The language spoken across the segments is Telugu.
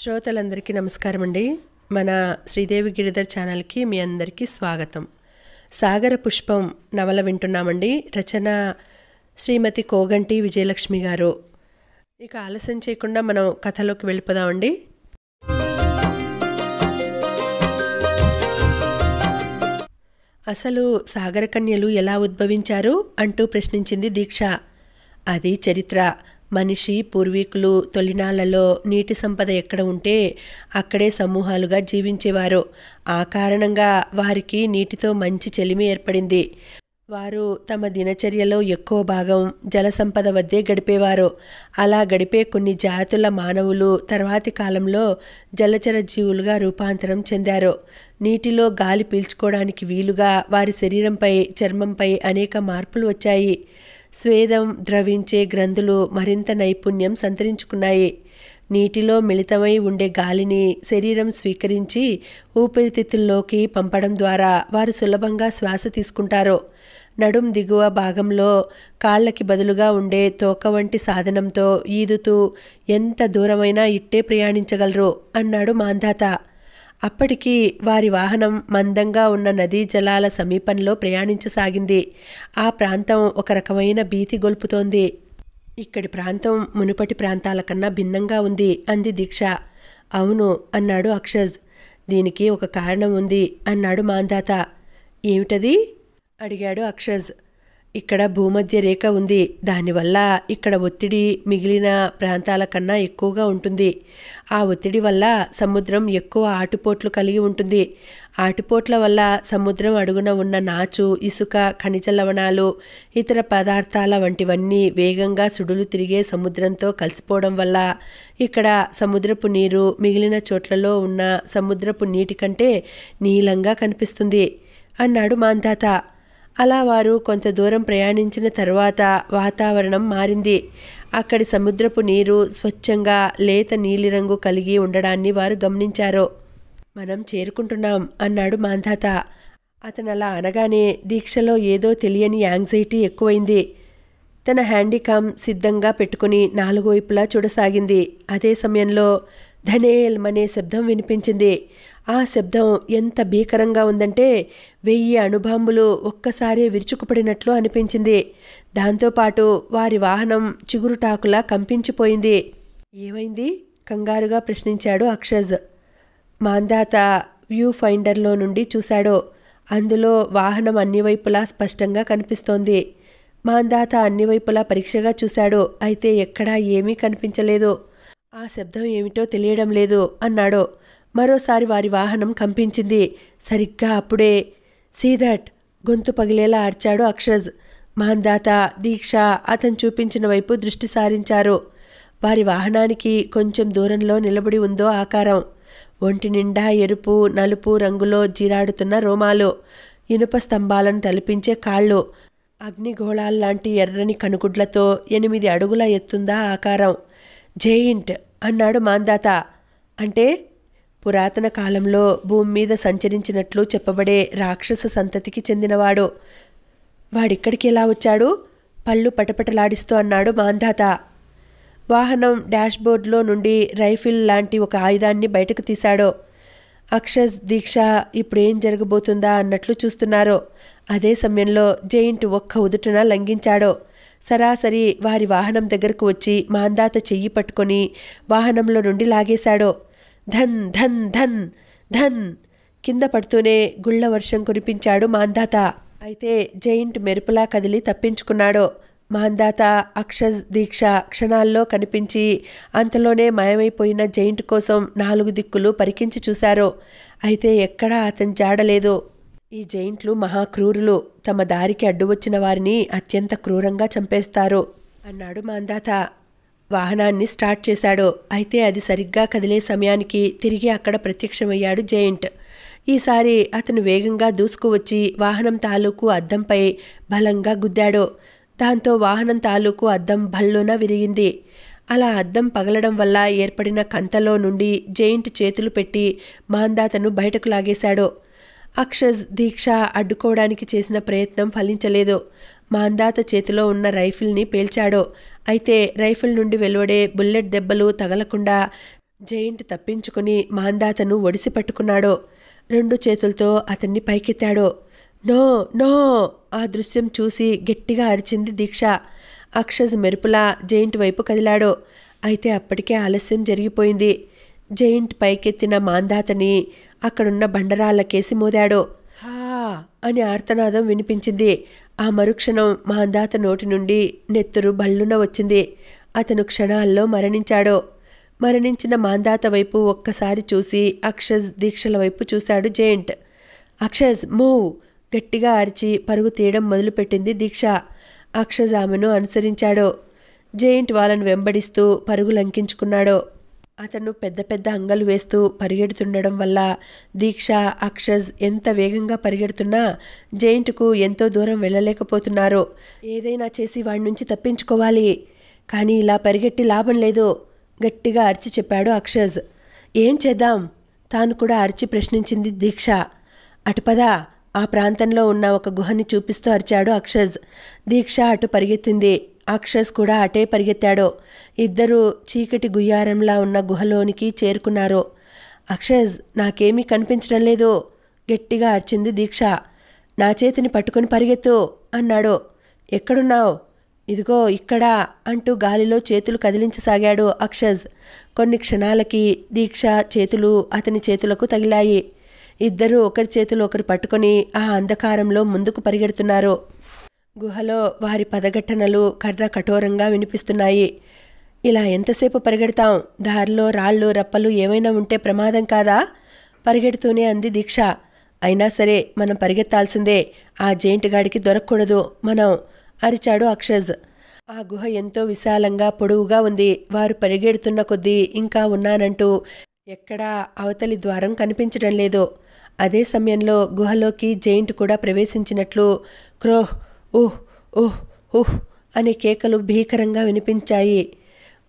శ్రోతలందరికీ నమస్కారం అండి మన శ్రీదేవి గిరిధర్ ఛానల్కి మీ అందరికీ స్వాగతం సాగర పుష్పం నవల వింటున్నామండి రచన శ్రీమతి కోగంటి విజయలక్ష్మి గారు ఇక ఆలస్యం చేయకుండా మనం కథలోకి వెళ్ళిపోదామండి అసలు సాగరకన్యలు ఎలా ఉద్భవించారు అంటూ ప్రశ్నించింది దీక్ష అది చరిత్ర మనిషి పూర్వీకులు తొలినాళ్లలో నీటి సంపద ఎక్కడ ఉంటే అక్కడే సమూహాలుగా జీవించేవారు ఆ కారణంగా వారికి నీటితో మంచి చెలిమి ఏర్పడింది వారు తమ దినచర్యలో ఎక్కువ భాగం జల సంపద వద్దే గడిపేవారు అలా గడిపే కొన్ని జాతుల మానవులు తర్వాతి కాలంలో జలచర జీవులుగా రూపాంతరం చెందారు నీటిలో గాలి పీల్చుకోవడానికి వీలుగా వారి శరీరంపై చర్మంపై అనేక మార్పులు వచ్చాయి స్వేదం ద్రవించే గ్రంథులు మరింత నైపుణ్యం సంతరించుకున్నాయి నీటిలో మిళితమై ఉండే గాలిని శరీరం స్వీకరించి ఊపిరితిత్తుల్లోకి పంపడం ద్వారా వారు సులభంగా శ్వాస తీసుకుంటారు నడుం దిగువ భాగంలో కాళ్ళకి బదులుగా ఉండే తోక వంటి సాధనంతో ఈదుతూ ఎంత దూరమైనా ఇట్టే ప్రయాణించగలరు అన్నాడు మాంధాత అప్పటికి వారి వాహనం మందంగా ఉన్న నదీ జలాల సమీపంలో ప్రయాణించసాగింది ఆ ప్రాంతం ఒక రకమైన భీతి గొల్పుతోంది ఇక్కడి ప్రాంతం మునుపటి ప్రాంతాల కన్నా భిన్నంగా ఉంది అంది దీక్ష అవును అన్నాడు అక్షజ్ దీనికి ఒక కారణం ఉంది అన్నాడు మాందాత ఏమిటది అడిగాడు అక్షజ్ ఇక్కడ భూమధ్య రేఖ ఉంది దానివల్ల ఇక్కడ ఒత్తిడి మిగిలిన ప్రాంతాల కన్నా ఎక్కువగా ఉంటుంది ఆ ఒత్తిడి వల్ల సముద్రం ఎక్కువ ఆటుపోట్లు కలిగి ఉంటుంది ఆటుపోట్ల వల్ల సముద్రం అడుగున ఉన్న నాచు ఇసుక ఖనిజ లవణాలు ఇతర పదార్థాల వంటివన్నీ వేగంగా సుడులు తిరిగే సముద్రంతో కలిసిపోవడం వల్ల ఇక్కడ సముద్రపు నీరు మిగిలిన చోట్లలో ఉన్న సముద్రపు నీటి కంటే నీలంగా కనిపిస్తుంది అన్నాడు మాంధాత అలా వారు కొంత దూరం ప్రయాణించిన తర్వాత వాతావరణం మారింది అక్కడి సముద్రపు నీరు స్వచ్ఛంగా లేత నీలిరంగు కలిగి ఉండడాన్ని వారు గమనించారు మనం చేరుకుంటున్నాం అన్నాడు మాంధాత అతను అలా అనగానే దీక్షలో ఏదో తెలియని యాంగ్జైటీ ఎక్కువైంది తన హ్యాండీకామ్ సిద్ధంగా పెట్టుకుని నాలుగు వైపులా చూడసాగింది అదే సమయంలో ధనేల్మనే శబ్దం వినిపించింది ఆ శబ్దం ఎంత భీకరంగా ఉందంటే వెయ్యి అణుబాంబులు ఒక్కసారి విరుచుకుపడినట్లు అనిపించింది దాంతోపాటు వారి వాహనం చిగురుటాకులా కంపించిపోయింది ఏమైంది కంగారుగా ప్రశ్నించాడు అక్షజ్ మాందాత వ్యూ ఫైండర్లో నుండి చూశాడు అందులో వాహనం అన్ని వైపులా స్పష్టంగా కనిపిస్తోంది మాందాత అన్ని వైపులా పరీక్షగా చూశాడు అయితే ఎక్కడా ఏమీ కనిపించలేదు ఆ శబ్దం ఏమిటో తెలియడం లేదు అన్నాడు మరోసారి వారి వాహనం కంపించింది సరిగ్గా అప్పుడే సీదట్ గొంతు పగిలేలా అర్చాడు అక్షజ్ మహందాత దీక్ష అతను చూపించిన వైపు దృష్టి సారించారు వారి వాహనానికి కొంచెం దూరంలో నిలబడి ఉందో ఆకారం ఒంటి నిండా ఎరుపు నలుపు రంగులో జీరాడుతున్న రోమాలు ఇనుప స్తంభాలను తలిపించే కాళ్ళు అగ్నిగోళాల్లాంటి ఎర్రని కనుగుడ్లతో ఎనిమిది అడుగుల ఎత్తుందా ఆకారం జెయింట్ అన్నాడు మాందాత అంటే పురాతన కాలంలో భూమి మీద సంచరించినట్లు చెప్పబడే రాక్షస సంతతికి చెందినవాడు వాడిక్కడికి ఎలా వచ్చాడు పళ్ళు పటపటలాడిస్తూ అన్నాడు మాంధాత వాహనం డాష్బోర్డ్లో నుండి రైఫిల్ లాంటి ఒక ఆయుధాన్ని బయటకు తీశాడు అక్షస్ దీక్ష ఇప్పుడేం జరగబోతుందా అన్నట్లు చూస్తున్నారు అదే సమయంలో జైంట్ ఒక్క ఉదుటన లంఘించాడు సరాసరి వారి వాహనం దగ్గరకు వచ్చి మాందాత చెయ్యి పట్టుకొని వాహనంలో నుండి లాగేశాడు ధన్ ధన్ ధన్ ధన్ కింద పడుతూనే గుళ్ళ వర్షం కురిపించాడు మాందాత అయితే జైంట్ మెరుపులా కదిలి తప్పించుకున్నాడు మాందాత అక్షజ్ దీక్ష క్షణాల్లో కనిపించి అంతలోనే మాయమైపోయిన జైంట్ కోసం నాలుగు దిక్కులు పరికించి చూశారు అయితే ఎక్కడా అతని జాడలేదు ఈ జైంట్లు మహాక్రూరులు తమ దారికి అడ్డు వచ్చిన వారిని అత్యంత క్రూరంగా చంపేస్తారు అన్నాడు మాందాత వాహనాన్ని స్టార్ట్ చేశాడో అయితే అది సరిగ్గా కదిలే సమయానికి తిరిగి అక్కడ ప్రత్యక్షమయ్యాడు జయంట్ ఈసారి అతను వేగంగా దూసుకువచ్చి వాహనం తాలూకు అద్దంపై బలంగా గుద్దాడు దాంతో వాహనం తాలూకు అద్దం భల్లున విరిగింది అలా అద్దం పగలడం వల్ల ఏర్పడిన కంతలో నుండి జయింట్ చేతులు పెట్టి మాందాతను బయటకు లాగేశాడు అక్షజ్ దీక్ష అడ్డుకోవడానికి చేసిన ప్రయత్నం ఫలించలేదు మాందాత చేతిలో ఉన్న రైఫిల్ని పేల్చాడో అయితే రైఫిల్ నుండి వెలువడే బుల్లెట్ దెబ్బలు తగలకుండా జైంట్ తప్పించుకుని మాందాతను ఒడిసి పట్టుకున్నాడో రెండు చేతులతో అతన్ని పైకెత్తాడో నో నో ఆ దృశ్యం చూసి గట్టిగా అరిచింది దీక్ష అక్షజ్ మెరుపులా జైంట్ వైపు కదిలాడో అయితే అప్పటికే ఆలస్యం జరిగిపోయింది జైంట్ పైకెత్తిన మాందాతని అక్కడున్న బండరాళ్ళకేసి మోదాడో హా అని ఆర్తనాదం వినిపించింది ఆ మరుక్షణం మాందాత నోటి నుండి నెత్తురు బళ్ళున వచ్చింది అతను క్షణాల్లో మరణించాడు మరణించిన మాందాత వైపు ఒక్కసారి చూసి అక్షజ్ దీక్షల వైపు చూశాడు జయంట్ అక్షజ్ మూవ్ గట్టిగా అరిచి పరుగు తీయడం మొదలుపెట్టింది దీక్ష అక్షజ్ ఆమెను అనుసరించాడు జయింట్ వాళ్ళను వెంబడిస్తూ లంకించుకున్నాడో అతను పెద్ద పెద్ద అంగలు వేస్తూ పరిగెడుతుండడం వల్ల దీక్ష అక్షజ్ ఎంత వేగంగా పరిగెడుతున్నా జైంట్కు ఎంతో దూరం వెళ్ళలేకపోతున్నారు ఏదైనా చేసి వాడి నుంచి తప్పించుకోవాలి కానీ ఇలా పరిగెట్టి లాభం లేదు గట్టిగా అరిచి చెప్పాడు అక్షజ్ ఏం చేద్దాం తాను కూడా అరిచి ప్రశ్నించింది దీక్ష అటుపద ఆ ప్రాంతంలో ఉన్న ఒక గుహని చూపిస్తూ అరిచాడు అక్షజ్ దీక్ష అటు పరిగెత్తింది అక్షస్ కూడా అటే పరిగెత్తాడో ఇద్దరూ చీకటి గుయ్యారంలా ఉన్న గుహలోనికి చేరుకున్నారో అక్షస్ నాకేమీ కనిపించడం లేదు గట్టిగా అర్చింది దీక్ష నా చేతిని పట్టుకుని పరిగెత్తు అన్నాడు ఎక్కడున్నావు ఇదిగో ఇక్కడ అంటూ గాలిలో చేతులు కదిలించసాగాడు అక్షజ్ కొన్ని క్షణాలకి దీక్ష చేతులు అతని చేతులకు తగిలాయి ఇద్దరూ ఒకరి చేతులు ఒకరు పట్టుకొని ఆ అంధకారంలో ముందుకు పరిగెడుతున్నారు గుహలో వారి పదఘటనలు కర్ర కఠోరంగా వినిపిస్తున్నాయి ఇలా ఎంతసేపు పరిగెడతాం దారిలో రాళ్ళు రప్పలు ఏమైనా ఉంటే ప్రమాదం కాదా పరిగెడుతూనే అంది దీక్ష అయినా సరే మనం పరిగెత్తాల్సిందే ఆ జైంట్ గాడికి దొరకకూడదు మనం అరిచాడు అక్షజ్ ఆ గుహ ఎంతో విశాలంగా పొడవుగా ఉంది వారు పరిగెడుతున్న కొద్దీ ఇంకా ఉన్నానంటూ ఎక్కడా అవతలి ద్వారం కనిపించడం లేదు అదే సమయంలో గుహలోకి జైంట్ కూడా ప్రవేశించినట్లు క్రోహ్ ఓహ్ ఓహ్ ఓహ్ అనే కేకలు భీకరంగా వినిపించాయి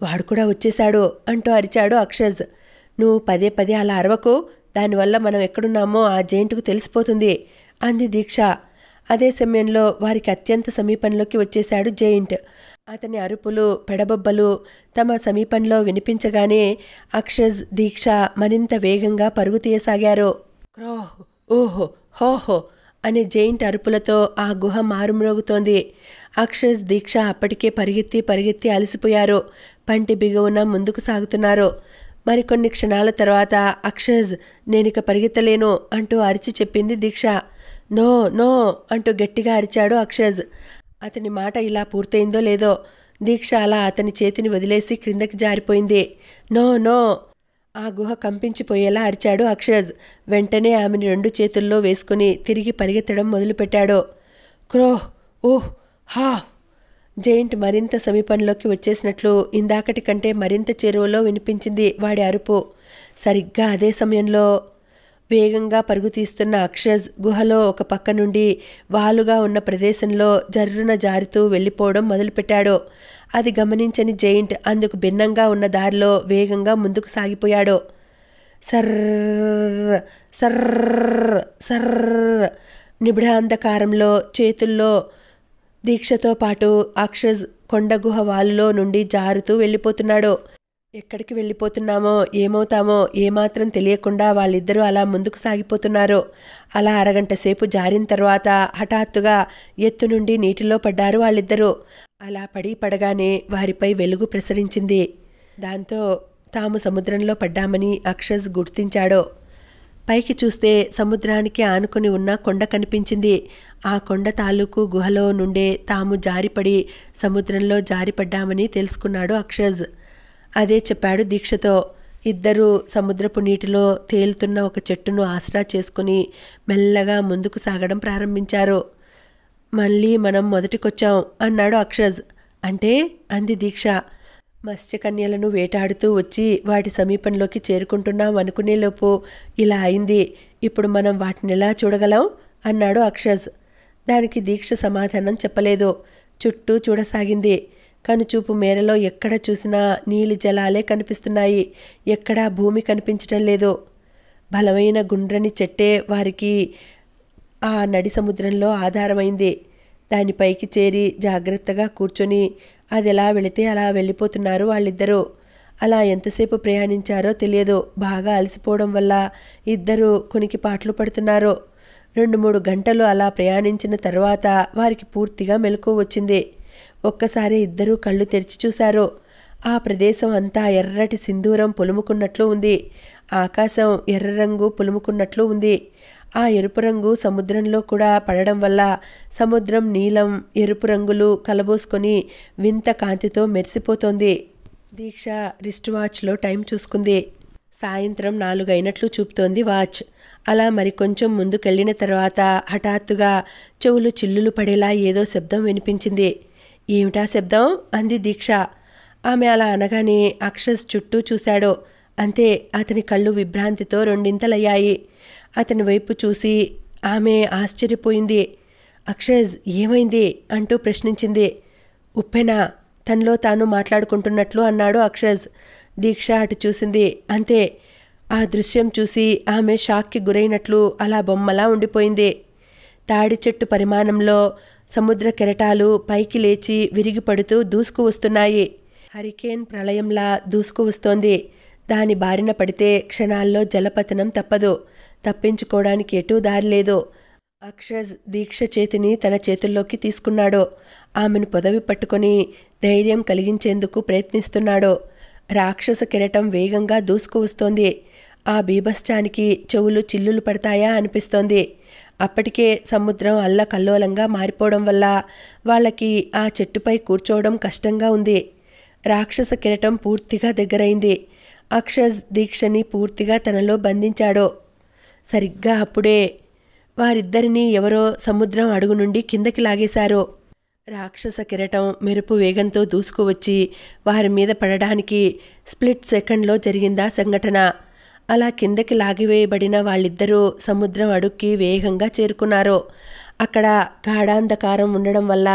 వాడు కూడా వచ్చేశాడు అంటూ అరిచాడు అక్షజ్ నువ్వు పదే పదే అలా అరవకు దానివల్ల మనం ఎక్కడున్నామో ఆ జైంటుకు తెలిసిపోతుంది అంది దీక్ష అదే సమయంలో వారికి అత్యంత సమీపంలోకి వచ్చేశాడు జైంట్ అతని అరుపులు పెడబొబ్బలు తమ సమీపంలో వినిపించగానే అక్షజ్ దీక్ష మరింత వేగంగా పరుగు తీయసాగారు క్రోహ్ ఓహో హోహో అనే జైంట్ అరుపులతో ఆ గుహ మారుమ్రోగుతోంది అక్షస్ దీక్ష అప్పటికే పరిగెత్తి పరిగెత్తి అలసిపోయారు పంటి బిగువున ముందుకు సాగుతున్నారు మరికొన్ని క్షణాల తర్వాత అక్షజ్ నేనిక పరిగెత్తలేను అంటూ అరిచి చెప్పింది దీక్ష నో నో అంటూ గట్టిగా అరిచాడు అక్షజ్ అతని మాట ఇలా పూర్తయిందో లేదో దీక్ష అలా అతని చేతిని వదిలేసి క్రిందకి జారిపోయింది నో నో ఆ గుహ కంపించిపోయేలా అరిచాడు అక్షరజ్ వెంటనే ఆమెని రెండు చేతుల్లో వేసుకుని తిరిగి పరిగెత్తడం మొదలుపెట్టాడు క్రో ఓ హా జైంట్ మరింత సమీపంలోకి వచ్చేసినట్లు ఇందాకటి కంటే మరింత చేరువలో వినిపించింది వాడి అరుపు సరిగ్గా అదే సమయంలో వేగంగా పరుగుతీస్తున్న అక్షజ్ గుహలో ఒక పక్క నుండి వాలుగా ఉన్న ప్రదేశంలో జర్రున జారుతూ వెళ్ళిపోవడం మొదలుపెట్టాడు అది గమనించని జైంట్ అందుకు భిన్నంగా ఉన్న దారిలో వేగంగా ముందుకు సాగిపోయాడు సర్ర సర్ర సర్ర నిబిడాంధకారంలో చేతుల్లో దీక్షతో పాటు అక్షజ్ కొండగుహ వాలులో నుండి జారుతూ వెళ్ళిపోతున్నాడు ఎక్కడికి వెళ్ళిపోతున్నామో ఏమవుతామో ఏమాత్రం తెలియకుండా వాళ్ళిద్దరూ అలా ముందుకు సాగిపోతున్నారో అలా అరగంట సేపు జారిన తర్వాత హఠాత్తుగా ఎత్తు నుండి నీటిలో పడ్డారు వాళ్ళిద్దరూ అలా పడి పడగానే వారిపై వెలుగు ప్రసరించింది దాంతో తాము సముద్రంలో పడ్డామని అక్షజ్ గుర్తించాడు పైకి చూస్తే సముద్రానికి ఆనుకుని ఉన్న కొండ కనిపించింది ఆ కొండ తాలూకు గుహలో నుండే తాము జారిపడి సముద్రంలో జారిపడ్డామని తెలుసుకున్నాడు అక్షజ్ అదే చెప్పాడు దీక్షతో ఇద్దరూ సముద్రపు నీటిలో తేలుతున్న ఒక చెట్టును ఆసరా చేసుకుని మెల్లగా ముందుకు సాగడం ప్రారంభించారు మళ్ళీ మనం మొదటికొచ్చాం అన్నాడు అక్షజ్ అంటే అంది దీక్ష మత్స్యకన్యలను వేటాడుతూ వచ్చి వాటి సమీపంలోకి చేరుకుంటున్నాం అనుకునేలోపు ఇలా అయింది ఇప్పుడు మనం వాటిని ఎలా చూడగలం అన్నాడు అక్షజ్ దానికి దీక్ష సమాధానం చెప్పలేదు చుట్టూ చూడసాగింది కనుచూపు మేరలో ఎక్కడ చూసినా నీలి జలాలే కనిపిస్తున్నాయి ఎక్కడా భూమి కనిపించడం లేదు బలమైన గుండ్రని చెట్టే వారికి ఆ నడి సముద్రంలో ఆధారమైంది దానిపైకి చేరి జాగ్రత్తగా కూర్చొని అది ఎలా వెళితే అలా వెళ్ళిపోతున్నారు వాళ్ళిద్దరూ అలా ఎంతసేపు ప్రయాణించారో తెలియదు బాగా అలసిపోవడం వల్ల ఇద్దరూ కొనికి పాటలు పడుతున్నారు రెండు మూడు గంటలు అలా ప్రయాణించిన తర్వాత వారికి పూర్తిగా మెలకు వచ్చింది ఒక్కసారి ఇద్దరూ కళ్ళు తెరిచి చూశారు ఆ ప్రదేశం అంతా ఎర్రటి సింధూరం పొలుముకున్నట్లు ఉంది ఆకాశం ఎర్ర రంగు పొలుముకున్నట్లు ఉంది ఆ ఎరుపు రంగు సముద్రంలో కూడా పడడం వల్ల సముద్రం నీలం ఎరుపు రంగులు కలబోసుకొని వింత కాంతితో మెరిసిపోతోంది దీక్ష రిస్ట్ వాచ్లో టైం చూసుకుంది సాయంత్రం నాలుగైనట్లు చూపుతోంది వాచ్ అలా మరికొంచెం ముందుకెళ్లిన తర్వాత హఠాత్తుగా చెవులు చిల్లులు పడేలా ఏదో శబ్దం వినిపించింది ఏమిటా శబ్దం అంది దీక్ష ఆమె అలా అనగానే అక్షస్ చుట్టూ చూశాడు అంతే అతని కళ్ళు విభ్రాంతితో రెండింతలయ్యాయి అతని వైపు చూసి ఆమె ఆశ్చర్యపోయింది అక్షజ్ ఏమైంది అంటూ ప్రశ్నించింది ఉప్పెనా తనలో తాను మాట్లాడుకుంటున్నట్లు అన్నాడు అక్షజ్ దీక్ష అటు చూసింది అంతే ఆ దృశ్యం చూసి ఆమె షాక్కి గురైనట్లు అలా బొమ్మలా ఉండిపోయింది తాడి చెట్టు పరిమాణంలో సముద్ర కెరటాలు పైకి లేచి విరిగిపడుతూ దూసుకు వస్తున్నాయి హరికేన్ ప్రళయంలా దూసుకు వస్తోంది దాని బారిన పడితే క్షణాల్లో జలపతనం తప్పదు తప్పించుకోవడానికి ఎటూ దారిలేదు అక్షజ్ దీక్ష చేతిని తన చేతుల్లోకి తీసుకున్నాడు ఆమెను పొదవి పట్టుకొని ధైర్యం కలిగించేందుకు ప్రయత్నిస్తున్నాడు రాక్షస కిరటం వేగంగా దూసుకు వస్తోంది ఆ బీభత్సానికి చెవులు చిల్లులు పడతాయా అనిపిస్తోంది అప్పటికే సముద్రం అల్లకల్లోలంగా మారిపోవడం వల్ల వాళ్ళకి ఆ చెట్టుపై కూర్చోవడం కష్టంగా ఉంది రాక్షస కిరటం పూర్తిగా దగ్గరైంది అక్షజ్ దీక్షని పూర్తిగా తనలో బంధించాడో సరిగ్గా అప్పుడే వారిద్దరినీ ఎవరో సముద్రం అడుగు నుండి కిందకి లాగేశారు రాక్షస కిరటం మెరుపు వేగంతో దూసుకువచ్చి వారి మీద పడడానికి స్ప్లిట్ సెకండ్లో జరిగిందా సంఘటన అలా కిందకి లాగివేయబడిన వాళ్ళిద్దరూ సముద్రం అడుక్కి వేగంగా చేరుకున్నారు అక్కడ గాఢాంధకారం ఉండడం వల్ల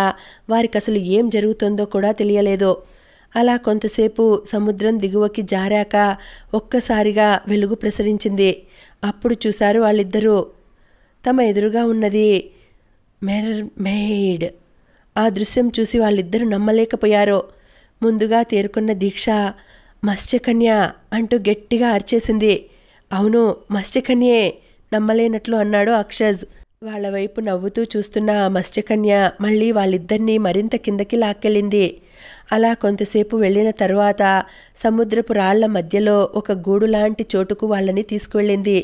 వారికి అసలు ఏం జరుగుతుందో కూడా తెలియలేదు అలా కొంతసేపు సముద్రం దిగువకి జారాక ఒక్కసారిగా వెలుగు ప్రసరించింది అప్పుడు చూశారు వాళ్ళిద్దరూ తమ ఎదురుగా ఉన్నది మెర్ ఆ దృశ్యం చూసి వాళ్ళిద్దరూ నమ్మలేకపోయారు ముందుగా తేరుకున్న దీక్ష మత్స్యకన్య అంటూ గట్టిగా అరిచేసింది అవును మత్స్యకన్యే నమ్మలేనట్లు అన్నాడు అక్షజ్ వాళ్ల వైపు నవ్వుతూ చూస్తున్న ఆ మత్స్యకన్య మళ్ళీ వాళ్ళిద్దరినీ మరింత కిందకి లాక్కెళ్ళింది అలా కొంతసేపు వెళ్ళిన తరువాత సముద్రపు రాళ్ల మధ్యలో ఒక గూడు లాంటి చోటుకు వాళ్ళని తీసుకువెళ్ళింది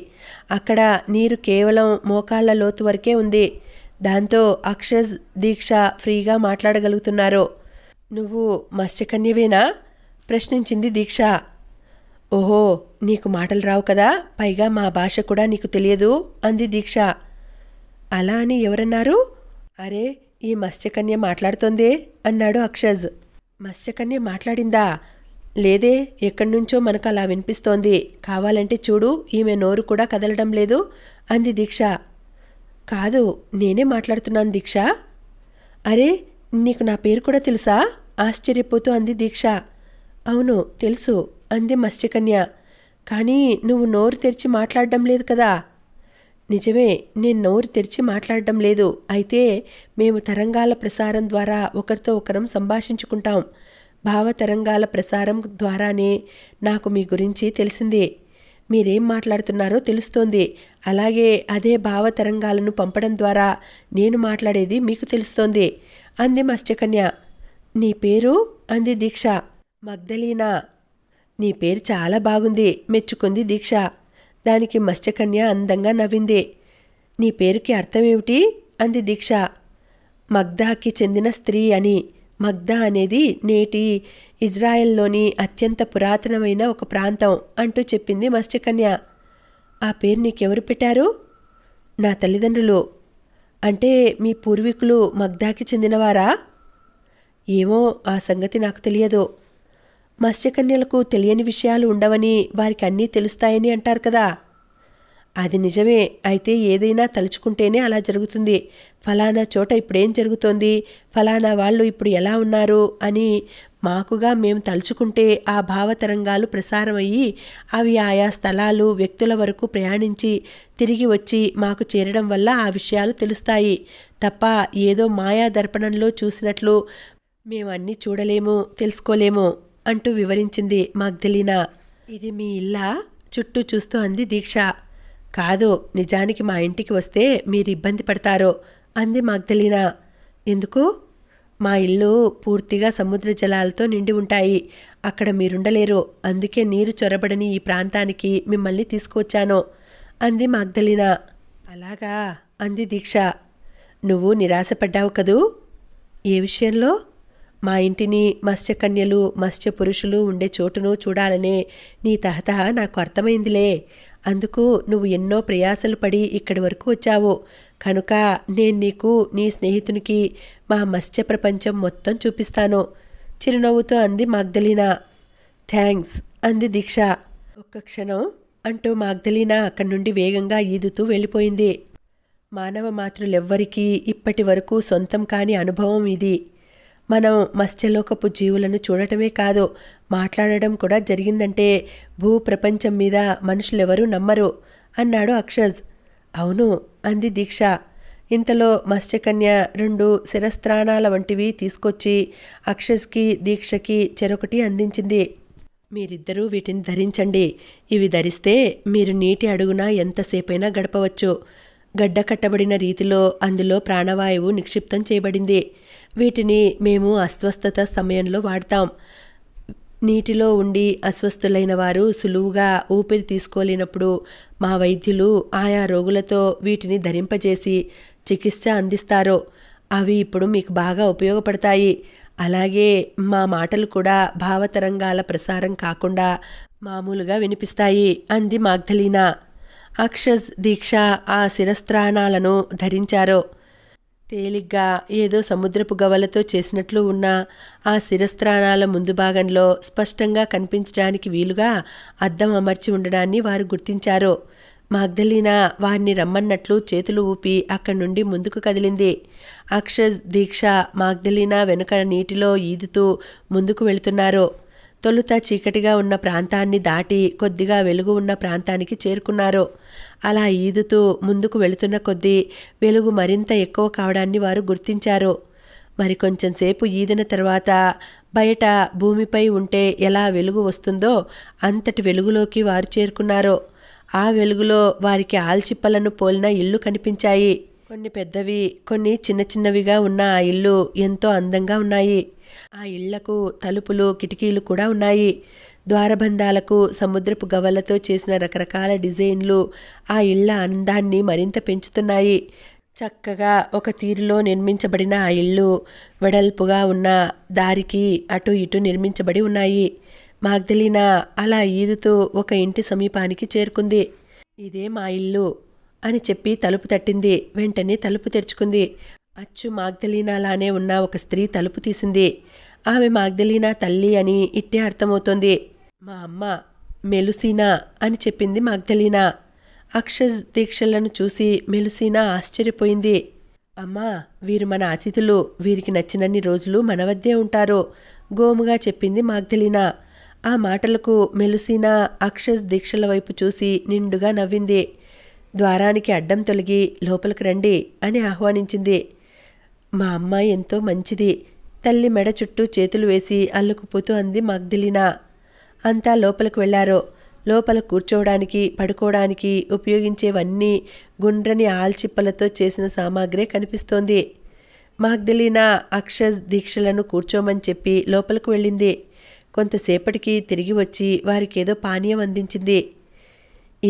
అక్కడ నీరు కేవలం మోకాళ్ల లోతు వరకే ఉంది దాంతో అక్షజ్ దీక్ష ఫ్రీగా మాట్లాడగలుగుతున్నారు నువ్వు మత్స్యకన్యవేనా ప్రశ్నించింది దీక్ష ఓహో నీకు మాటలు రావు కదా పైగా మా భాష కూడా నీకు తెలియదు అంది దీక్ష అలా అని ఎవరన్నారు అరే ఈ మత్స్యకన్య మాట్లాడుతోందే అన్నాడు అక్షజ్ మత్స్యకన్య మాట్లాడిందా లేదే ఎక్కడి నుంచో మనకు అలా వినిపిస్తోంది కావాలంటే చూడు ఈమె నోరు కూడా కదలడం లేదు అంది దీక్ష కాదు నేనే మాట్లాడుతున్నాను దీక్ష అరే నీకు నా పేరు కూడా తెలుసా ఆశ్చర్యపోతూ అంది దీక్ష అవును తెలుసు అంది మత్స్యకన్య కానీ నువ్వు నోరు తెరిచి మాట్లాడడం లేదు కదా నిజమే నేను నోరు తెరిచి మాట్లాడడం లేదు అయితే మేము తరంగాల ప్రసారం ద్వారా ఒకరితో ఒకరం సంభాషించుకుంటాం భావతరంగాల ప్రసారం ద్వారానే నాకు మీ గురించి తెలిసింది మీరేం మాట్లాడుతున్నారో తెలుస్తోంది అలాగే అదే భావతరంగాలను పంపడం ద్వారా నేను మాట్లాడేది మీకు తెలుస్తోంది అంది మత్స్యకన్య నీ పేరు అంది దీక్ష మగ్ధలీనా నీ పేరు చాలా బాగుంది మెచ్చుకుంది దీక్ష దానికి మత్స్యకన్య అందంగా నవ్వింది నీ పేరుకి అర్థమేమిటి అంది దీక్ష మగ్ధాకి చెందిన స్త్రీ అని మగ్ధా అనేది నేటి ఇజ్రాయెల్లోని అత్యంత పురాతనమైన ఒక ప్రాంతం అంటూ చెప్పింది మత్స్యకన్య ఆ పేరు నీకెవరు పెట్టారు నా తల్లిదండ్రులు అంటే మీ పూర్వీకులు మగ్ధాకి చెందినవారా ఏమో ఆ సంగతి నాకు తెలియదు మత్స్యకన్యలకు తెలియని విషయాలు ఉండవని వారికి అన్నీ తెలుస్తాయని అంటారు కదా అది నిజమే అయితే ఏదైనా తలుచుకుంటేనే అలా జరుగుతుంది ఫలానా చోట ఇప్పుడేం జరుగుతోంది ఫలానా వాళ్ళు ఇప్పుడు ఎలా ఉన్నారు అని మాకుగా మేము తలుచుకుంటే ఆ భావతరంగాలు ప్రసారమయ్యి అవి ఆయా స్థలాలు వ్యక్తుల వరకు ప్రయాణించి తిరిగి వచ్చి మాకు చేరడం వల్ల ఆ విషయాలు తెలుస్తాయి తప్ప ఏదో మాయా దర్పణంలో చూసినట్లు మేము అన్నీ చూడలేము తెలుసుకోలేము అంటూ వివరించింది మాగ్దలీనా ఇది మీ ఇల్లా చుట్టూ చూస్తూ అంది దీక్ష కాదు నిజానికి మా ఇంటికి వస్తే మీరు ఇబ్బంది పడతారు అంది మాగ్దలీనా ఎందుకు మా ఇల్లు పూర్తిగా సముద్ర జలాలతో నిండి ఉంటాయి అక్కడ మీరుండలేరు అందుకే నీరు చొరబడని ఈ ప్రాంతానికి మిమ్మల్ని తీసుకువచ్చాను అంది మాగ్దలీనా అలాగా అంది దీక్ష నువ్వు నిరాశపడ్డావు కదూ ఏ విషయంలో మా ఇంటిని మత్స్యకన్యలు మత్స్య పురుషులు ఉండే చోటును చూడాలనే నీ తహత నాకు అర్థమైందిలే అందుకు నువ్వు ఎన్నో ప్రయాసలు పడి ఇక్కడి వరకు వచ్చావు కనుక నేను నీకు నీ స్నేహితునికి మా మత్స్య ప్రపంచం మొత్తం చూపిస్తాను చిరునవ్వుతో అంది మాగ్దలీనా థ్యాంక్స్ అంది దీక్ష ఒక్క క్షణం అంటూ మాగ్దలీనా అక్కడి నుండి వేగంగా ఈదుతూ వెళ్ళిపోయింది మానవ మాతృలెవ్వరికీ ఇప్పటి వరకు సొంతం కాని అనుభవం ఇది మనం మత్స్యలోకపు జీవులను చూడటమే కాదు మాట్లాడడం కూడా జరిగిందంటే భూ ప్రపంచం మీద మనుషులెవరూ నమ్మరు అన్నాడు అక్షజ్ అవును అంది దీక్ష ఇంతలో మత్స్యకన్య రెండు శిరస్త్రాణాల వంటివి తీసుకొచ్చి అక్షస్కి దీక్షకి చెరొకటి అందించింది మీరిద్దరూ వీటిని ధరించండి ఇవి ధరిస్తే మీరు నీటి అడుగున ఎంతసేపైనా గడపవచ్చు గడ్డ కట్టబడిన రీతిలో అందులో ప్రాణవాయువు నిక్షిప్తం చేయబడింది వీటిని మేము అస్వస్థత సమయంలో వాడతాం నీటిలో ఉండి అస్వస్థులైన వారు సులువుగా ఊపిరి తీసుకోలేనప్పుడు మా వైద్యులు ఆయా రోగులతో వీటిని ధరింపజేసి చికిత్స అందిస్తారు అవి ఇప్పుడు మీకు బాగా ఉపయోగపడతాయి అలాగే మా మాటలు కూడా భావతరంగాల ప్రసారం కాకుండా మామూలుగా వినిపిస్తాయి అంది మాగ్ధలీనా అక్షజ్ దీక్ష ఆ శిరస్త్రాణాలను ధరించారో తేలిగ్గా ఏదో సముద్రపు గవలతో చేసినట్లు ఉన్న ఆ శిరస్త్రాణాల ముందు భాగంలో స్పష్టంగా కనిపించడానికి వీలుగా అద్దం అమర్చి ఉండడాన్ని వారు గుర్తించారు మాగ్దలీనా వారిని రమ్మన్నట్లు చేతులు ఊపి అక్కడి నుండి ముందుకు కదిలింది అక్షజ్ దీక్ష మాగ్దలీనా వెనుక నీటిలో ఈదుతూ ముందుకు వెళుతున్నారు తొలుత చీకటిగా ఉన్న ప్రాంతాన్ని దాటి కొద్దిగా వెలుగు ఉన్న ప్రాంతానికి చేరుకున్నారు అలా ఈదుతూ ముందుకు వెళుతున్న కొద్దీ వెలుగు మరింత ఎక్కువ కావడాన్ని వారు గుర్తించారు మరి కొంచెంసేపు ఈదిన తర్వాత బయట భూమిపై ఉంటే ఎలా వెలుగు వస్తుందో అంతటి వెలుగులోకి వారు చేరుకున్నారు ఆ వెలుగులో వారికి ఆల్చిప్పలను పోలిన ఇల్లు కనిపించాయి కొన్ని పెద్దవి కొన్ని చిన్న చిన్నవిగా ఉన్న ఆ ఇల్లు ఎంతో అందంగా ఉన్నాయి ఆ ఇళ్లకు తలుపులు కిటికీలు కూడా ఉన్నాయి ద్వారబంధాలకు సముద్రపు గవ్వలతో చేసిన రకరకాల డిజైన్లు ఆ ఇళ్ల అందాన్ని మరింత పెంచుతున్నాయి చక్కగా ఒక తీరులో నిర్మించబడిన ఆ ఇళ్ళు వెడల్పుగా ఉన్న దారికి అటు ఇటు నిర్మించబడి ఉన్నాయి మాగ్దలీనా అలా ఈదుతూ ఒక ఇంటి సమీపానికి చేరుకుంది ఇదే మా ఇల్లు అని చెప్పి తలుపు తట్టింది వెంటనే తలుపు తెరుచుకుంది అచ్చు మాగ్దలీనాలానే ఉన్న ఒక స్త్రీ తలుపు తీసింది ఆమె మాగ్దలీనా తల్లి అని ఇట్టే అర్థమవుతోంది మా అమ్మ మెలుసీనా అని చెప్పింది మాగ్దలీనా అక్షజ్ దీక్షలను చూసి మెలుసీనా ఆశ్చర్యపోయింది అమ్మా వీరు మన అతిథులు వీరికి నచ్చినన్ని రోజులు మన వద్దే ఉంటారు గోముగా చెప్పింది మాగ్దలీనా ఆ మాటలకు మెలుసీనా అక్షజ్ దీక్షల వైపు చూసి నిండుగా నవ్వింది ద్వారానికి అడ్డం తొలగి లోపలికి రండి అని ఆహ్వానించింది మా అమ్మాయి ఎంతో మంచిది తల్లి మెడ చుట్టూ చేతులు వేసి అల్లుకుపోతూ అంది మగ్దిలినా అంతా లోపలికి వెళ్లారో లోపల కూర్చోవడానికి పడుకోవడానికి ఉపయోగించేవన్నీ గుండ్రని ఆల్చిప్పలతో చేసిన సామాగ్రే కనిపిస్తోంది మాగ్దలీనా అక్షజ్ దీక్షలను కూర్చోమని చెప్పి లోపలికి వెళ్ళింది కొంతసేపటికి తిరిగి వచ్చి వారికేదో పానీయం అందించింది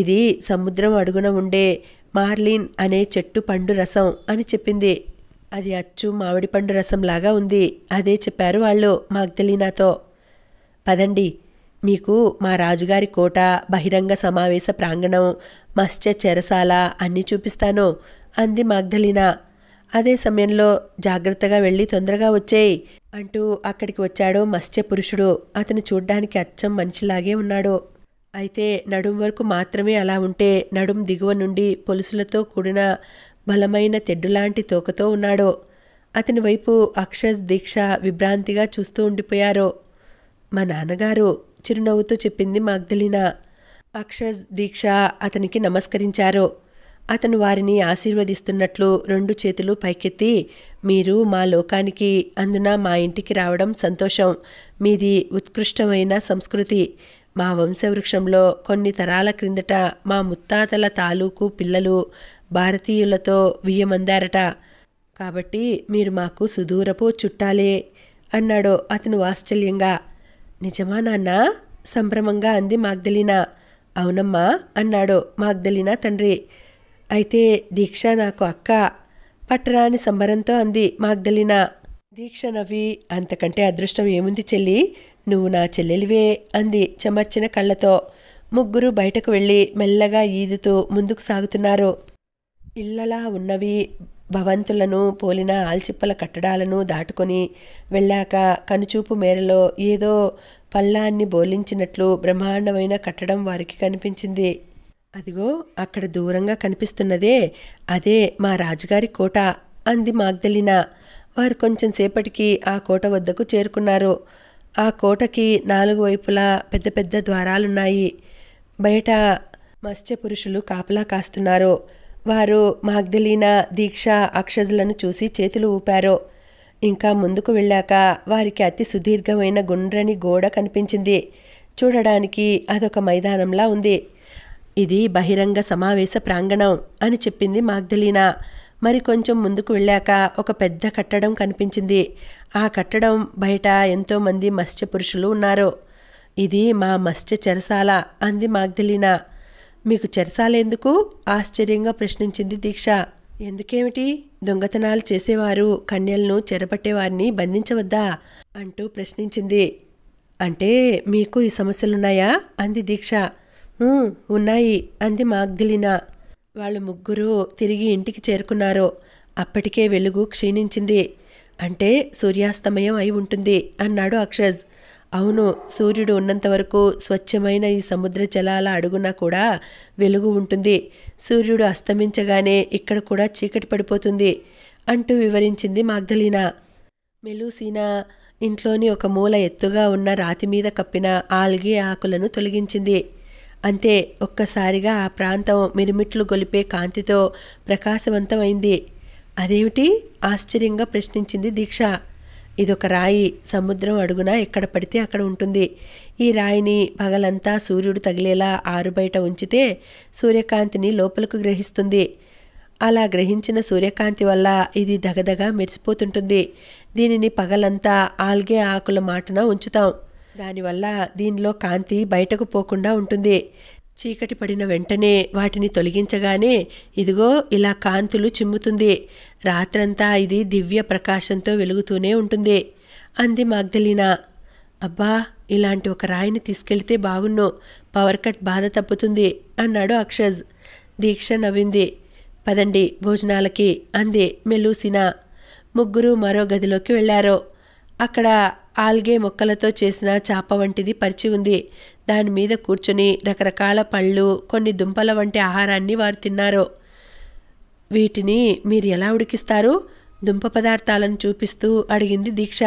ఇది సముద్రం అడుగున ఉండే మార్లిన్ అనే చెట్టు పండు రసం అని చెప్పింది అది అచ్చు మామిడి పండు రసంలాగా ఉంది అదే చెప్పారు వాళ్ళు మాగ్దలీనాతో పదండి మీకు మా రాజుగారి కోట బహిరంగ సమావేశ ప్రాంగణం మత్స్య చెరసాల అన్నీ చూపిస్తాను అంది మాగ్దలీనా అదే సమయంలో జాగ్రత్తగా వెళ్ళి తొందరగా వచ్చేయి అంటూ అక్కడికి వచ్చాడు మత్స్య పురుషుడు అతను చూడ్డానికి అచ్చం మనిషిలాగే ఉన్నాడు అయితే నడుం వరకు మాత్రమే అలా ఉంటే నడుం దిగువ నుండి పొలుసులతో కూడిన బలమైన తెడ్డులాంటి తోకతో ఉన్నాడో అతని వైపు అక్షస్ దీక్ష విభ్రాంతిగా చూస్తూ ఉండిపోయారో మా నాన్నగారు చిరునవ్వుతో చెప్పింది మాగ్దలినా అక్షస్ దీక్ష అతనికి నమస్కరించారు అతను వారిని ఆశీర్వదిస్తున్నట్లు రెండు చేతులు పైకెత్తి మీరు మా లోకానికి అందున మా ఇంటికి రావడం సంతోషం మీది ఉత్కృష్టమైన సంస్కృతి మా వంశవృక్షంలో కొన్ని తరాల క్రిందట మా ముత్తాతల తాలూకు పిల్లలు భారతీయులతో వియ్యమందారట కాబట్టి మీరు మాకు సుదూరపు చుట్టాలే అన్నాడు అతను ఆశ్చర్యంగా నిజమా నాన్న సంభ్రమంగా అంది మాగ్దలీనా అవునమ్మా అన్నాడు మాగ్దలీనా తండ్రి అయితే దీక్ష నాకు అక్క పట్టరాని సంబరంతో అంది మాగ్దలీనా దీక్ష నవ్వి అంతకంటే అదృష్టం ఏముంది చెల్లి నువ్వు నా చెల్లెలివే అంది చెమర్చిన కళ్ళతో ముగ్గురు బయటకు వెళ్ళి మెల్లగా ఈదుతూ ముందుకు సాగుతున్నారు ఇళ్లలా ఉన్నవి భవంతులను పోలిన ఆల్చిప్పల కట్టడాలను దాటుకొని వెళ్ళాక కనుచూపు మేరలో ఏదో పల్లాన్ని బోలించినట్లు బ్రహ్మాండమైన కట్టడం వారికి కనిపించింది అదిగో అక్కడ దూరంగా కనిపిస్తున్నదే అదే మా రాజుగారి కోట అంది మాగ్దలిన వారు కొంచెం సేపటికి ఆ కోట వద్దకు చేరుకున్నారు ఆ కోటకి నాలుగు వైపులా పెద్ద పెద్ద ద్వారాలున్నాయి బయట మత్స్య పురుషులు కాపలా కాస్తున్నారు వారు మాగ్దలీనా దీక్ష అక్షజులను చూసి చేతులు ఊపారు ఇంకా ముందుకు వెళ్ళాక వారికి అతి సుదీర్ఘమైన గుండ్రని గోడ కనిపించింది చూడడానికి అదొక మైదానంలా ఉంది ఇది బహిరంగ సమావేశ ప్రాంగణం అని చెప్పింది మాగ్దలీనా మరి కొంచెం ముందుకు వెళ్ళాక ఒక పెద్ద కట్టడం కనిపించింది ఆ కట్టడం బయట ఎంతోమంది మత్స్య పురుషులు ఉన్నారు ఇది మా మత్స్య చెరసాల అంది మాగ్దలీనా మీకు ఎందుకు ఆశ్చర్యంగా ప్రశ్నించింది దీక్ష ఎందుకేమిటి దొంగతనాలు చేసేవారు కన్యలను చెరపట్టేవారిని బంధించవద్దా అంటూ ప్రశ్నించింది అంటే మీకు ఈ సమస్యలున్నాయా అంది దీక్ష ఉన్నాయి అంది మాగ్దిలినా వాళ్ళు ముగ్గురు తిరిగి ఇంటికి చేరుకున్నారు అప్పటికే వెలుగు క్షీణించింది అంటే సూర్యాస్తమయం అయి ఉంటుంది అన్నాడు అక్షజ్ అవును సూర్యుడు ఉన్నంత వరకు స్వచ్ఛమైన ఈ సముద్ర జలాల అడుగున కూడా వెలుగు ఉంటుంది సూర్యుడు అస్తమించగానే ఇక్కడ కూడా చీకటి పడిపోతుంది అంటూ వివరించింది మాగ్ధలీనా మెలూసీనా ఇంట్లోని ఒక మూల ఎత్తుగా ఉన్న రాతి మీద కప్పిన ఆల్గే ఆకులను తొలగించింది అంతే ఒక్కసారిగా ఆ ప్రాంతం మిరుమిట్లు గొలిపే కాంతితో ప్రకాశవంతమైంది అదేమిటి ఆశ్చర్యంగా ప్రశ్నించింది దీక్ష ఇదొక రాయి సముద్రం అడుగున ఎక్కడ పడితే అక్కడ ఉంటుంది ఈ రాయిని పగలంతా సూర్యుడు తగిలేలా ఆరుబయట ఉంచితే సూర్యకాంతిని లోపలకు గ్రహిస్తుంది అలా గ్రహించిన సూర్యకాంతి వల్ల ఇది దగదగా మెరిసిపోతుంటుంది దీనిని పగలంతా ఆల్గే ఆకుల మాటన ఉంచుతాం దానివల్ల దీనిలో కాంతి బయటకు పోకుండా ఉంటుంది చీకటి పడిన వెంటనే వాటిని తొలగించగానే ఇదిగో ఇలా కాంతులు చిమ్ముతుంది రాత్రంతా ఇది దివ్య ప్రకాశంతో వెలుగుతూనే ఉంటుంది అంది మాగ్దలీనా అబ్బా ఇలాంటి ఒక రాయిని తీసుకెళ్తే బాగున్ను పవర్ కట్ బాధ తప్పుతుంది అన్నాడు అక్షజ్ దీక్ష నవ్వింది పదండి భోజనాలకి అంది మెలూసిన ముగ్గురు మరో గదిలోకి వెళ్లారు అక్కడ ఆల్గే మొక్కలతో చేసిన చాప వంటిది పరిచి ఉంది దాని మీద కూర్చుని రకరకాల పళ్ళు కొన్ని దుంపల వంటి ఆహారాన్ని వారు తిన్నారు వీటిని మీరు ఎలా ఉడికిస్తారు దుంప పదార్థాలను చూపిస్తూ అడిగింది దీక్ష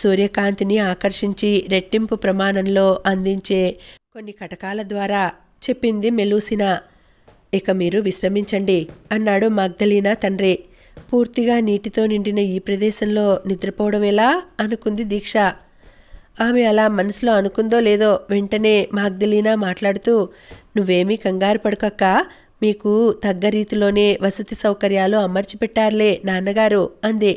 సూర్యకాంతిని ఆకర్షించి రెట్టింపు ప్రమాణంలో అందించే కొన్ని కటకాల ద్వారా చెప్పింది మెలూసిన ఇక మీరు విశ్రమించండి అన్నాడు మగ్ధలీనా తండ్రి పూర్తిగా నీటితో నిండిన ఈ ప్రదేశంలో నిద్రపోవడం ఎలా అనుకుంది దీక్ష ఆమె అలా మనసులో అనుకుందో లేదో వెంటనే మాగ్దలీనా మాట్లాడుతూ నువ్వేమీ కంగారు పడకక్క మీకు తగ్గ రీతిలోనే వసతి సౌకర్యాలు అమర్చిపెట్టారులే నాన్నగారు అందే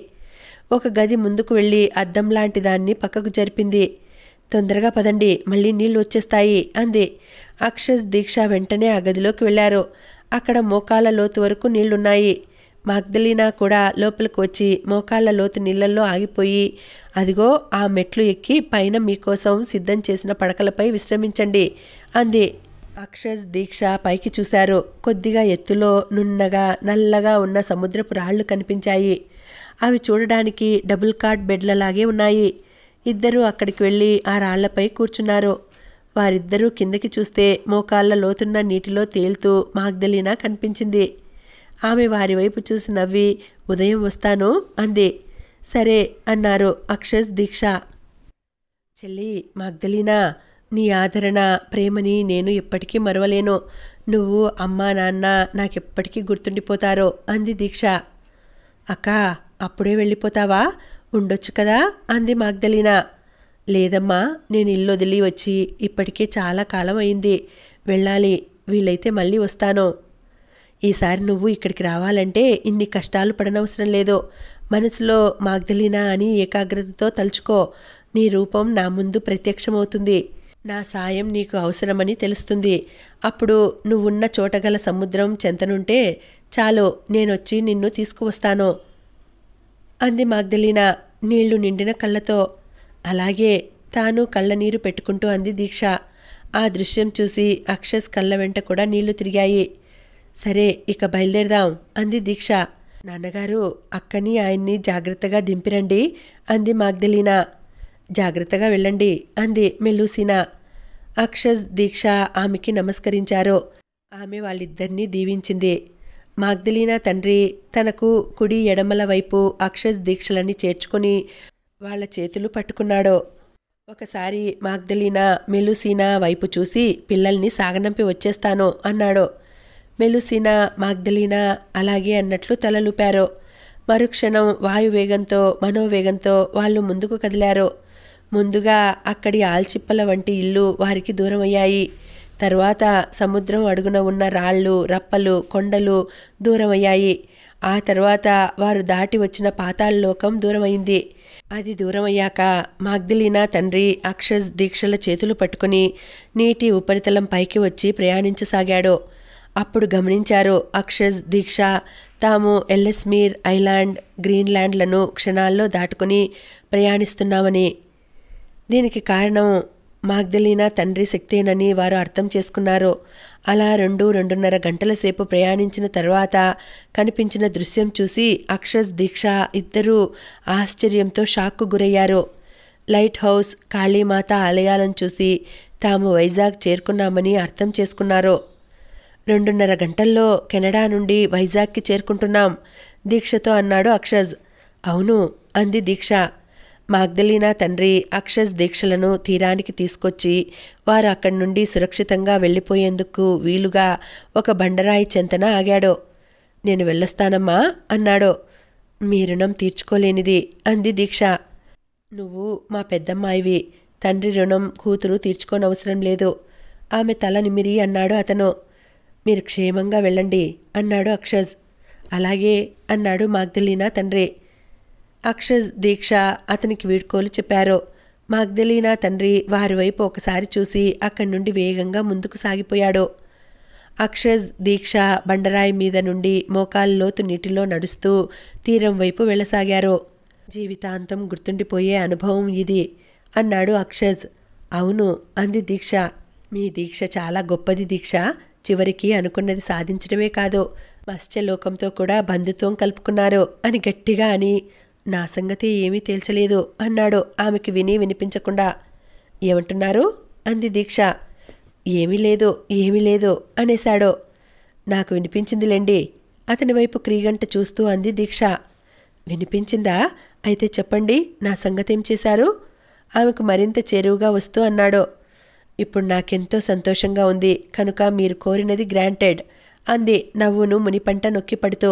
ఒక గది ముందుకు వెళ్ళి అద్దం లాంటి దాన్ని పక్కకు జరిపింది తొందరగా పదండి మళ్ళీ నీళ్లు వచ్చేస్తాయి అంది అక్షస్ దీక్ష వెంటనే ఆ గదిలోకి వెళ్ళారు అక్కడ మోకాల లోతు వరకు నీళ్లున్నాయి మాగ్దలీనా కూడా లోపలికి వచ్చి మోకాళ్ల లోతు నీళ్లలో ఆగిపోయి అదిగో ఆ మెట్లు ఎక్కి పైన మీకోసం సిద్ధం చేసిన పడకలపై విశ్రమించండి అంది అక్షస్ దీక్ష పైకి చూశారు కొద్దిగా ఎత్తులో నున్నగా నల్లగా ఉన్న సముద్రపు రాళ్లు కనిపించాయి అవి చూడడానికి డబుల్ కార్డ్ బెడ్లలాగే ఉన్నాయి ఇద్దరూ అక్కడికి వెళ్ళి ఆ రాళ్లపై కూర్చున్నారు వారిద్దరూ కిందకి చూస్తే మోకాళ్ళ లోతున్న నీటిలో తేలుతూ మాగ్దలీనా కనిపించింది ఆమె వారి వైపు చూసి నవ్వి ఉదయం వస్తాను అంది సరే అన్నారు అక్షస్ దీక్ష చెల్లి మాగ్దలీనా నీ ఆదరణ ప్రేమని నేను ఎప్పటికీ మరవలేను నువ్వు అమ్మా నాన్న నాకెప్పటికీ గుర్తుండిపోతారో అంది దీక్ష అక్క అప్పుడే వెళ్ళిపోతావా ఉండొచ్చు కదా అంది మాగ్దలీనా లేదమ్మా నేను ఇల్లు వదిలి వచ్చి ఇప్పటికే చాలా కాలం అయింది వెళ్ళాలి వీలైతే మళ్ళీ వస్తాను ఈసారి నువ్వు ఇక్కడికి రావాలంటే ఇన్ని కష్టాలు పడనవసరం లేదో మనసులో మాగ్దలీనా అని ఏకాగ్రతతో తలుచుకో నీ రూపం నా ముందు ప్రత్యక్షమవుతుంది నా సాయం నీకు అవసరమని తెలుస్తుంది అప్పుడు నువ్వున్న చోటగల సముద్రం చెంతనుంటే చాలు నేనొచ్చి నిన్ను తీసుకువస్తాను అంది మాగ్దలీనా నీళ్లు నిండిన కళ్ళతో అలాగే తాను కళ్ళనీరు పెట్టుకుంటూ అంది దీక్ష ఆ దృశ్యం చూసి అక్షస్ కళ్ళ వెంట కూడా నీళ్లు తిరిగాయి సరే ఇక బయలుదేరదాం అంది దీక్ష నాన్నగారు అక్కని ఆయన్ని జాగ్రత్తగా దింపిరండి అంది మాగ్దలీనా జాగ్రత్తగా వెళ్ళండి అంది మెలూసినా అక్షజ్ దీక్ష ఆమెకి నమస్కరించారు ఆమె వాళ్ళిద్దరినీ దీవించింది మాగ్దలీనా తండ్రి తనకు కుడి ఎడమల వైపు అక్షజ్ దీక్షలని చేర్చుకుని వాళ్ళ చేతులు పట్టుకున్నాడు ఒకసారి మాగ్దలీనా మెలుసీనా వైపు చూసి పిల్లల్ని సాగనంపి వచ్చేస్తాను అన్నాడు మెలుసినా మాగ్దలీనా అలాగే అన్నట్లు తలలుపారో మరుక్షణం వాయువేగంతో మనోవేగంతో వాళ్ళు ముందుకు కదిలారు ముందుగా అక్కడి ఆల్చిప్పల వంటి ఇల్లు వారికి దూరమయ్యాయి తర్వాత సముద్రం అడుగున ఉన్న రాళ్ళు రప్పలు కొండలు దూరమయ్యాయి ఆ తర్వాత వారు దాటి వచ్చిన పాతాళలోకం దూరమైంది అది దూరమయ్యాక మాగ్దిలీనా తండ్రి అక్షజ్ దీక్షల చేతులు పట్టుకుని నీటి ఉపరితలం పైకి వచ్చి ప్రయాణించసాగాడు అప్పుడు గమనించారు అక్షజ్ దీక్ష తాము ఎల్లెస్మీర్ ఐలాండ్ గ్రీన్లాండ్లను క్షణాల్లో దాటుకుని ప్రయాణిస్తున్నామని దీనికి కారణం మాగ్దలీనా తండ్రి శక్తేనని వారు అర్థం చేసుకున్నారు అలా రెండు రెండున్నర గంటల సేపు ప్రయాణించిన తర్వాత కనిపించిన దృశ్యం చూసి అక్షస్ దీక్ష ఇద్దరూ ఆశ్చర్యంతో షాక్కు గురయ్యారు లైట్ హౌస్ కాళీమాత ఆలయాలను చూసి తాము వైజాగ్ చేరుకున్నామని అర్థం చేసుకున్నారు రెండున్నర గంటల్లో కెనడా నుండి వైజాగ్కి చేరుకుంటున్నాం దీక్షతో అన్నాడు అక్షజ్ అవును అంది దీక్ష మాగ్దలీనా తండ్రి అక్షజ్ దీక్షలను తీరానికి తీసుకొచ్చి వారు అక్కడి నుండి సురక్షితంగా వెళ్ళిపోయేందుకు వీలుగా ఒక బండరాయి చెంతన ఆగాడు నేను వెళ్ళొస్తానమ్మా అన్నాడు మీ రుణం తీర్చుకోలేనిది అంది దీక్ష నువ్వు మా పెద్దమ్మాయివి తండ్రి రుణం కూతురు తీర్చుకోనవసరం లేదు ఆమె తల నిమిరి అన్నాడు అతను మీరు క్షేమంగా వెళ్ళండి అన్నాడు అక్షజ్ అలాగే అన్నాడు మాగ్దలీనా తండ్రి అక్షజ్ దీక్ష అతనికి వీడ్కోలు చెప్పారు మాగ్దలీనా తండ్రి వారి వైపు ఒకసారి చూసి అక్కడి నుండి వేగంగా ముందుకు సాగిపోయాడు అక్షజ్ దీక్ష బండరాయి మీద నుండి మోకాల్లోతు నీటిలో నడుస్తూ తీరం వైపు వెళ్ళసాగారు జీవితాంతం గుర్తుండిపోయే అనుభవం ఇది అన్నాడు అక్షజ్ అవును అంది దీక్ష మీ దీక్ష చాలా గొప్పది దీక్ష చివరికి అనుకున్నది సాధించడమే కాదు మత్స్యలోకంతో కూడా బంధుత్వం కలుపుకున్నారు అని గట్టిగా అని నా సంగతి ఏమీ తేల్చలేదు అన్నాడు ఆమెకి విని వినిపించకుండా ఏమంటున్నారు అంది దీక్ష ఏమీ లేదు ఏమీ లేదు అనేశాడు నాకు వినిపించిందిలేండి అతని వైపు క్రీగంట చూస్తూ అంది దీక్ష వినిపించిందా అయితే చెప్పండి నా సంగతేం చేశారు ఆమెకు మరింత చేరువుగా వస్తూ అన్నాడు ఇప్పుడు నాకెంతో సంతోషంగా ఉంది కనుక మీరు కోరినది గ్రాంటెడ్ అంది నవ్వును మునిపంట నొక్కిపడుతూ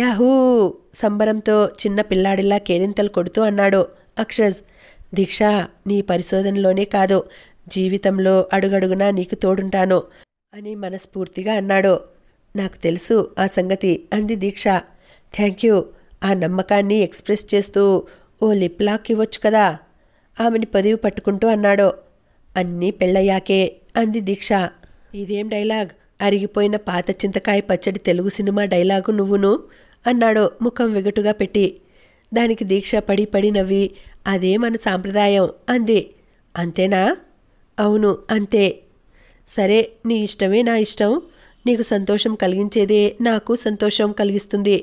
యాహూ సంబరంతో చిన్న పిల్లాడిలా కేరింతలు కొడుతూ అన్నాడు అక్షజ్ దీక్ష నీ పరిశోధనలోనే కాదు జీవితంలో అడుగడుగునా నీకు తోడుంటాను అని మనస్ఫూర్తిగా అన్నాడు నాకు తెలుసు ఆ సంగతి అంది దీక్ష థ్యాంక్ యూ ఆ నమ్మకాన్ని ఎక్స్ప్రెస్ చేస్తూ ఓ లిప్ లాక్ ఇవ్వచ్చు కదా ఆమెని పదివి పట్టుకుంటూ అన్నాడు అన్నీ పెళ్ళయ్యాకే అంది దీక్ష ఇదేం డైలాగ్ అరిగిపోయిన పాత చింతకాయ పచ్చడి తెలుగు సినిమా డైలాగు నువ్వును అన్నాడు ముఖం వెగటుగా పెట్టి దానికి దీక్ష పడి పడి నవ్వి అదే మన సాంప్రదాయం అంది అంతేనా అవును అంతే సరే నీ ఇష్టమే నా ఇష్టం నీకు సంతోషం కలిగించేదే నాకు సంతోషం కలిగిస్తుంది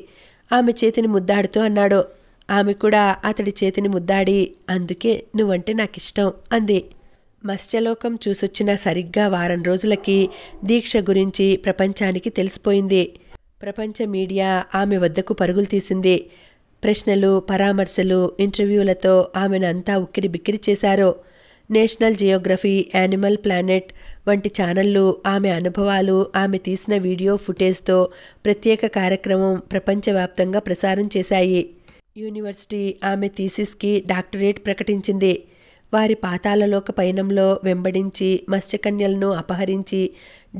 ఆమె చేతిని ముద్దాడుతూ అన్నాడు ఆమె కూడా అతడి చేతిని ముద్దాడి అందుకే నువ్వంటే నాకిష్టం అంది మత్స్యలోకం చూసొచ్చిన సరిగ్గా వారం రోజులకి దీక్ష గురించి ప్రపంచానికి తెలిసిపోయింది ప్రపంచ మీడియా ఆమె వద్దకు పరుగులు తీసింది ప్రశ్నలు పరామర్శలు ఇంటర్వ్యూలతో ఆమెను అంతా ఉక్కిరి బిక్కిరి చేశారు నేషనల్ జియోగ్రఫీ యానిమల్ ప్లానెట్ వంటి ఛానళ్లు ఆమె అనుభవాలు ఆమె తీసిన వీడియో ఫుటేజ్తో ప్రత్యేక కార్యక్రమం ప్రపంచవ్యాప్తంగా ప్రసారం చేశాయి యూనివర్సిటీ ఆమె థీసిస్కి డాక్టరేట్ ప్రకటించింది వారి పాతాలలోక పయనంలో వెంబడించి మత్స్యకన్యలను అపహరించి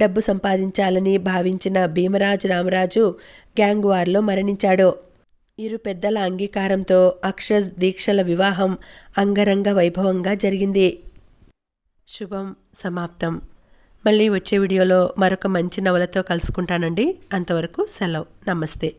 డబ్బు సంపాదించాలని భావించిన భీమరాజు రామరాజు గ్యాంగ్ వార్లో మరణించాడు ఇరు పెద్దల అంగీకారంతో అక్షజ్ దీక్షల వివాహం అంగరంగ వైభవంగా జరిగింది శుభం సమాప్తం మళ్ళీ వచ్చే వీడియోలో మరొక మంచి నవలతో కలుసుకుంటానండి అంతవరకు సెలవు నమస్తే